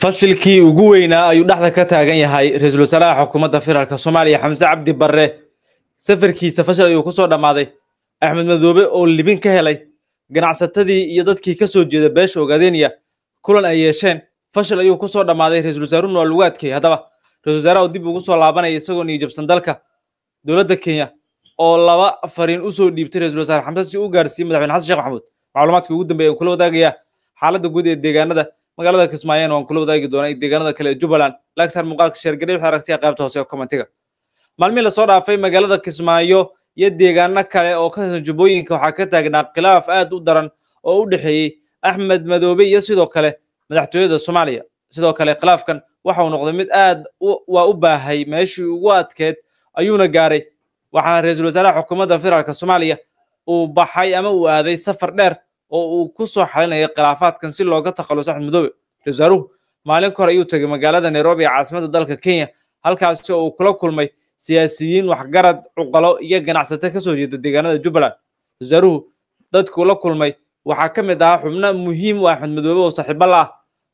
fashilkii ugu weynaa ayuu dhexda ka taagan yahay ra-iisul wasaaraha xukuumadda federaalka soomaaliya xamse cabdi barre safarkiisa fashil ayuu ku soo dhammaaday axmed madoobe oo libin ka helay ganacsatadii iyo dadkii ka soo jeeda beesha ogaadeniya kulan ay yeesheen fashil ayuu ku soo dhammaaday ra-iisul wasaaruhu nool ugaadkay haddaba ra-isul wasaaraha oo dib ugu soo laabanaya isagoo niijabsan dalka dowladda kenya oo laba fariin u soo dhiibtay ra-isul wasaare xamse si u gaarsiiyey madaxweyne xasan sheekh maxamuud macluumaadka ugu dambeeya aan kula wadaagayaa xaaladda guud ee deegaanada magaalada kismaayeen waan kula wadaagi doonay deegaanada kale ee jubbaland laagsar muuqaalka sheergaray waxaa aragtaya qaybta hoose ee kommentiga maalmihii lasoo dhaafay magaalada kismaayo iyo deegaano kale oo ka tirsan jubbooyinka waxaa ka taagnaa khilaaf aad u daran oo u dhexeeyey axmed madoobe iyo sidoo kale madaxtooyada soomaaliya sidoo kale khilaafkan waxa uu noqday mid aad waa u baahay meeshii ugu adkeed ayuuna gaaray waxaana ra-iisul wasaaraha xukuumadda federaalka soomaaliya uu baxay ama uu aaday safar dheer oo uu ku soo xalinayay khilaafaadkan si looga takhaluso axmed madoobe rasaaruhu maalin ka hor ayuu tegey magaalada nairobi ee caasimadda dalka kenya halkaasi oo uu kula kulmay siyaasiyiin waxgarad cuqalo iyo ganacsate kasoo soo jeeda deegaanada jubbaland rasaaruhu dadkuu la kulmay waxaa ka mid ahaa xubno muhiim u ah axmed madoobe oo saaxiibo la ah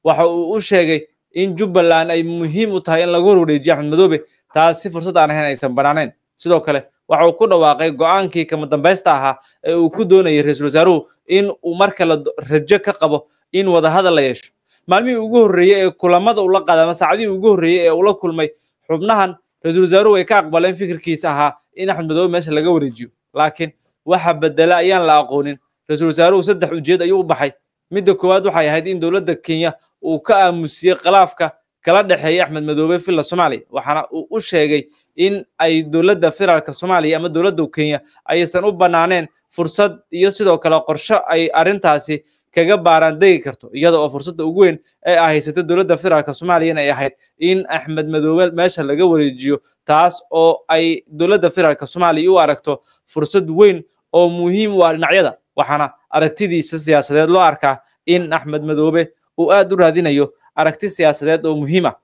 waxa uu u sheegay in jubbaland ay muhiim u tahay in lagu horwareejiyo axmed madoobe taasi fursad aan ahayn aysan bannaanayn sidoo kale waxa uu ku dhawaaqay go'aankii kama dambaysta ahaa ee uu ku doonayay ra-iisul wasaaruhu in uu marka la rajo ka qabo in wadahadal la yeesho maalmihii ugu horreeyey ee kulamada ula qaada ama saacadihii ugu horreeyey ee ula kulmay xubnahan ra-iisul wasaaruhu way ka aqbaleen fikirkiisa ahaa in axmed madobe meesha laga wareejiyo laakiin waxa bedela ayaan la aqoonin ra-iisul wasaaruhu saddex ujeed ayuu u baxay midda koowaad waxay ahayd in dowladda kenya uu ka aamusiyey khilaafka kala dhexeeya axmed madoobe filla soomaaliya waxaana uu u sheegay in ay dowladda federaalka soomaaliya ama dowladda kenya aysan u bannaaneen fursad iyo sidoo kale qorsho ay arrintaasi kaga baaraan degi karto iyada oo fursadda ugu weyn ee a haysata dowladda federaalka soomaaliyana ay ahayd in axmed madoobe meesha laga wareejiyo taas oo ay dowladda federaalka soomaaliya u aragto fursad weyn oo muhiim u ah dhinacyada waxaana aragtidiisa siyaasadeed loo arkaa in axmed madoobe uu aad u raadinayo aragti siyaasadeed oo muhiim ah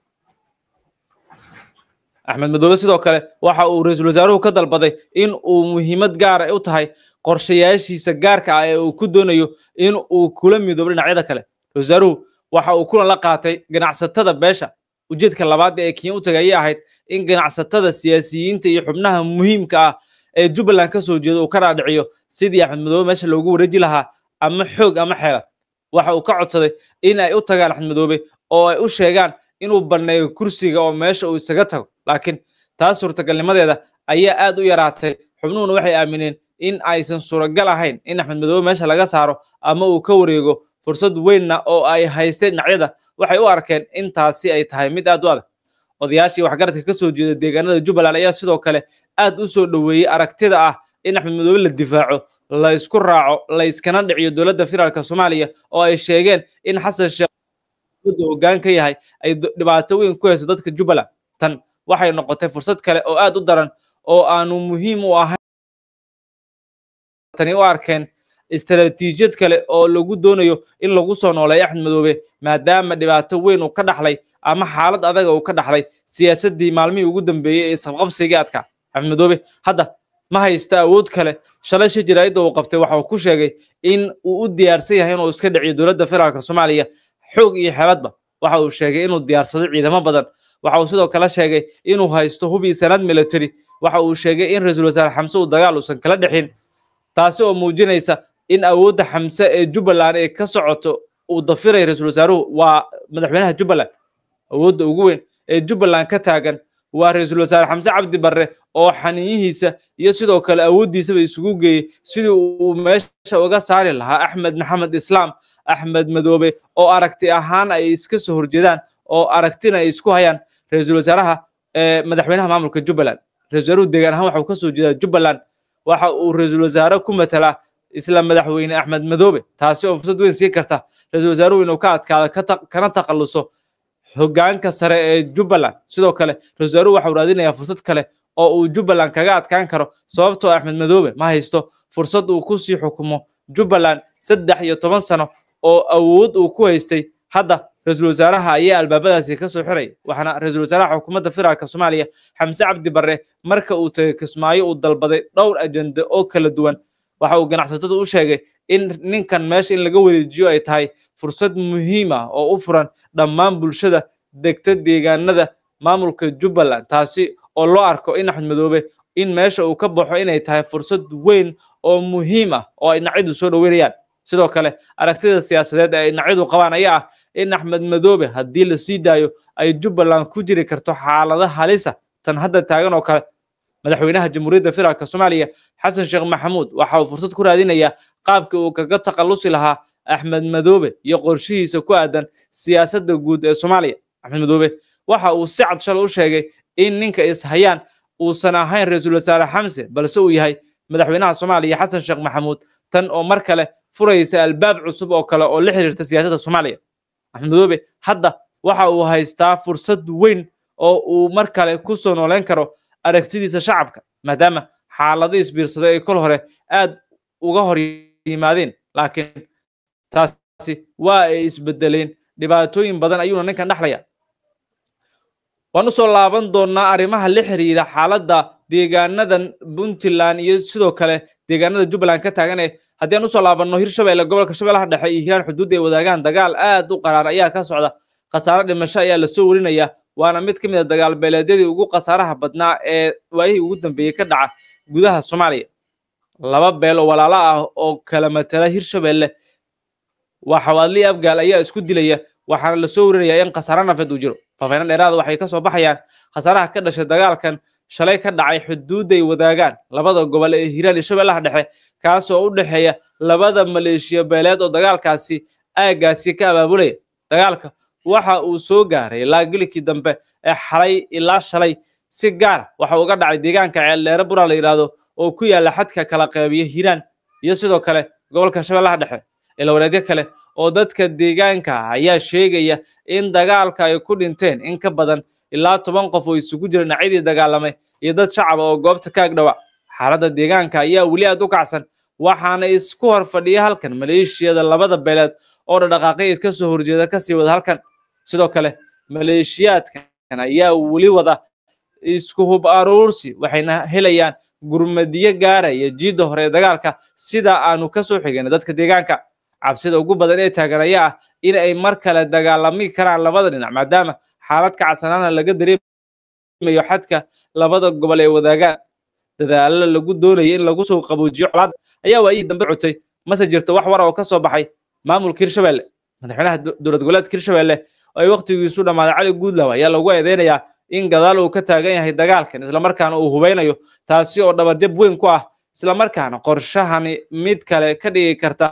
axmed madoobe sidoo kale waxa uu ra-iisul wasaaruhu ka dalbaday in uu muhiimad gaara ah u tahay qorshayaashiisa gaarka ah ee uu ku doonayo in uu kula midoobo dhinacyada kale wasaaruhu waxa uu kulan la qaatay ganacsatada beesha ujeedka labaad ee kenya u tagay ayay ahayd in ganacsatada siyaasiyiinta iyo xubnaha muhiimka ah ee jubbaland ka soo jeeda uu ka dhaadhiciyo sidii axmed madoobe meesha loogu wareeji lahaa ama xoog ama xeelad waxa uu ka codsaday in ay u tagaan axmed madoobe oo ay u sheegaan inuu banneeyo kursiga oo meesha uu isaga tago laakiin taas suurtagalnimadeeda ayaa aad u yaraatay xubnuhuna waxay aamineen in aysan suuragal ahayn in axmed madobe meesha laga saaro ama uu ka wareego fursad weynna oo ay haysteen dhinacyada waxay u arkeen in taasi ay tahay mid aad u adag odayaashii waxgaradka ka soo jeeda deegaanada jubbaland ayaa sidoo kale aad u soo dhoweeyey aragtida ah in axmed madoobe la difaaco la ysku raaco la yskana dhiciyo dowladda federaalk soomaaliya oo ay sheegeen in xasan sheekh dowladda hoggaan ka yahay ay dhibaato weyn ku hayso dadka jubbaland tan waxay noqotay fursad kale oo aad u daran oo aanu muhiim u ahayn tani u arkeen istaraatiijiyad kale oo lagu doonayo in lagu soo nooleeyo axmed madoobe maadaama dhibaato weyn uu ka dhaxlay ama xaalad adaga uu ka dhaxlay siyaasaddii maalmihii ugu dambeeyey ee sabqabsigaadka axmed madoobe hadda ma haysto awood kale shalay shir jaraa'idda uu qabtay waxa uu ku sheegay in uu u diyaarsan yahay inuu iska dhiciyo dowladda federaalka soomaaliya xoog iyo xebadba waxa uu sheegay inuu diyaarsaday ciidamo badan waxa uu sidoo kale sheegay inuu haysto hubii sanaad military waxa uu sheegay in ra-iisul wasaare xamse uu dagaal uusan kala dhexin taasi oo muujinaysa in awoodda xamse ee jubbaland ee ka socoto uu dafiray ra-isul wasaaruhu waa madaxweynaha jubbaland awoodda ugu weyn ee jubbaland ka taagan waa ra-iisul wasaare xamse cabdi barre oo xaniinyihiisa iyo sidoo kale awooddiisaba isugu geeyey sidii uu meesha uga saari lahaa axmed maxamed islaam axmed madoobe oo aragti ahaan ay iska soo horjeedaan oo aragtina ay isku hayaan ra-iisul wasaaraha eh, madaxweynaha maamulka jubbaland ra-isulwaaruhu deegaan ahaan waxa uu ka jeedaa jubbaland waxa uu ra-iisul wasaare ku matalaa isla madaxweyne axmed madoobe taasi oo fursad weyn sii karta ra-iisul wasaaruhu inuu ka adkaado kana takhalluso hoggaanka sare ee jubbaland sidoo kale ra-isul wasaaruhu waxau raadinayaa fursad kale oo uu jubbaland kaga adkaan karo sababtoo ah axmed madoobe ma haysto fursad uu ku sii xukumo jubbaland saddex iyo toban sano oo awood uu ku haystay hadda ra-iisul wasaaraha ayaa albaabadaasi ka soo xiray waxaana ra-isul wasaaraha xukuumadda federaalka soomaaliya xamse cabdi barre marka uu tegey kismaayo uu dalbaday dhowr ajende oo kala duwan waxa uu ganacsatada u sheegay in ninkan meesha in laga wareejiyo ay tahay fursad muhiim ah oo u furan dhammaan bulshada degta deegaanada maamulka jubbaland taasi oo loo arko in axmed in meesha uu ka baxo inay tahay fursad weyn oo muhiim ah oo ay dhinacyadu soo dhoweynayaan sidoo kale aragtida siyaasadeed ee dhinacyadu qabaan ayaa ah in axmed madoobe haddii la sii daayo ay jubbaland ku jiri karto xaalada halisa ah. tan hadda taagan oo kale madaxweynaha jamhuuriyadda federaalk soomaaliya xasan sheekh maxamuud waxa uu fursad ku raadinayaa qaabkii uu kaga takhallusi lahaa axmed madoobe iyo qorshihiisa ku aadan siyaasadda guud ee soomaaliya axmed madoobe waxa uu si cad shalay u sheegay in ninka ishayaan uusan ahayn ra-iisul wasaare xamse balse uu yahay madaxweynaha soomaaliya xasan sheekh maxamuud tan oo mar kale furaysa albaab cusub oo kale oo la xiriirta siyaasadda soomaaliya maxamed madoobe hadda waxa uu haystaa fursad weyn oo uu mar kale ku soo nooleyn karo aragtidiisa shacabka maadaama xaalado isbiirsaday ay kol hore aad uga hor yimaadeen laakiin taasi waa ay isbedeleen dhibaatooyin badan ayuuna ninkan dhexlaya waan u soo laaban doonnaa arrimaha la xiriira xaaladda deegaanadan puntland iyo sidoo kale deegaanada jubbaland ka taagan ee haddii aan usoo laabanno hirshabelle gobolka shabeellaha dhexe iyo hiiraan xuduudda ay wadaagaan dagaal aad u qaraar ayaa ka socda khasaare dhimasho ayaa lasoo warinaya waana mid ka mid a ah dagaal beeleedyadii ugu khasaaraha badnaa ee waayihii ugu dambeeyey ka dhaca gudaha soomaaliya laba beel oo walaalo ah oo kala matala hirshabelle waa xawaadlii abgaal ayaa isku dilaya waxaana lasoo warinayaa in khasaare nafeed uu jiro faafayno dheeraada ah waxay ka soo baxayaan khasaaraha ka dhashay dagaalkan shalay ka dhacay xuduudday wadaagaan labada gobol ee hiiraan iyo shabeellaha dhexe kaasoo u dhexeeya labada maleeshiya beeleed oo dagaalkaasi aaggaasi ka abaabulaya dagaalka waxa uu soo gaaray ilaa gilikii dambe ee xalay ilaa shalay si gaara ah. waxa uga dhacay deegaanka ceeldheere bura la yidhaahdo oo ku yaalla xadka kala qeybiya hiiraan iyo sidoo kale gobolka shabeellaha dhexe ila wanaadyo kale oo dadka deegaanka ah ayaa sheegaya in dagaalka ay ku dhinteen in ka badan ilaa toban qof oo isugu jira dhinacyadii dagaalamay iyo dad shacaba ah oo goobta ka agdhowa xaaladda deegaanka ayaa weli aad u kacsan waxaana isku hor fadhiya halkan maleeshiyada labada beeleed oo dhadhaqaaqay iska soo horjeeda sii wada halkan sidoo kale maleeshiyaadkan ayaa weli wada isku hub aruursi waxayna helayaan gurmadiyo gaaraya ah jiidda hore ee dagaalka sida aanu ka soo xigayna dadka deegaanka cabsida ugu badan ee taagan ayaa ah in ay mar kale dagaalami karaan labada dhinac maadaama xaaladka kacadsanaana laga dareemayo xadka labada gobol ee wadaagaan dadaallo lagu doonaya in lagu soo qaboojiyo colaad ayaa waayihii dambe cutay mase jirto wax war oo ka soo baxay maamulka hirshabelle madaxweynaha dowlad goboleedka hirshabelle oo ay wakhtigiisu dhammaaday cali guudlaw ayaa lagu eedeynayaa in gadaal uu ka taagan yahay dagaalkan islamarkaana uu hubaynayo taasi oo dhabarjab weyn ku ah islamarkaana qorshahani mid kale ka dhigi karta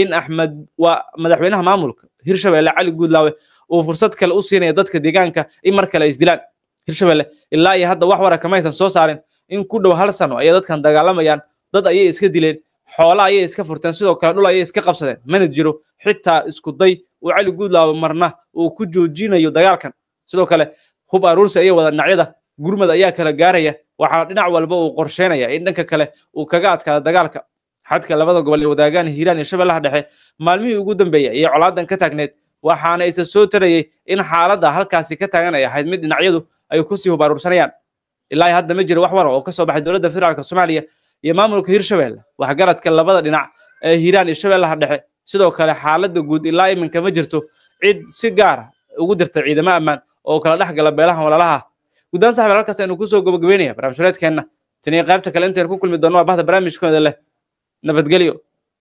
in axmed waa madaxweynaha maamulka hirshabelle cali guudlaawe uu fursad kale u siinaya dadka deegaanka in mar kale isdilaan hirshabelle ilaa iyo hadda wax wara kamaysan soo saarin in ku dhow hal sano ayay dadkan dagaalamayaan dad ayay iska dileen xoola ayay iska furteen sidoo kale dhul ayay iska qabsadeen mana jiro xitaa iskuday uu cali guudlaawe marna uu ku joojinayo dagaalkan sidoo kale hub aruursi ayay wada dhinacyada gurmad ayaa kala gaaraya waxaana dhinac walba uu qorsheynaya in dhanka kale uu kaga adkaada dagaalka xadka labada gobol ee wadaagaan hiiraan iyo shabeellaha dhexe maalmihii ugu dambeeyey ayay colaadan ka taagneed waxaana isa soo tarayay in xaaladda halkaasi ka taagan ay ahayd mid dhinacyadu ay ku sii hubaaruursanayaan ilaa hadda ma jira wax wara oo ka soo baxay dowladda federaalka soomaaliya iyo maamulka hirshabeelle waxgaradka labada dhinac ee hiiraan iyo shabeellaha dhexe sidoo kale xaaladda guud ilaa iminka ma jirto cid si gaara ah ugu dirtay ciidamo ammaan oo kala dhex gala beelahan walaalaha ah guddaan saxbel halkaas aynu kusoo gabagabeynaya barnaamij wareedkeenna tan iyo qaybta kale intaynu ku kulmi doonno waa bahda barnaamijkooda leh nabadgelyo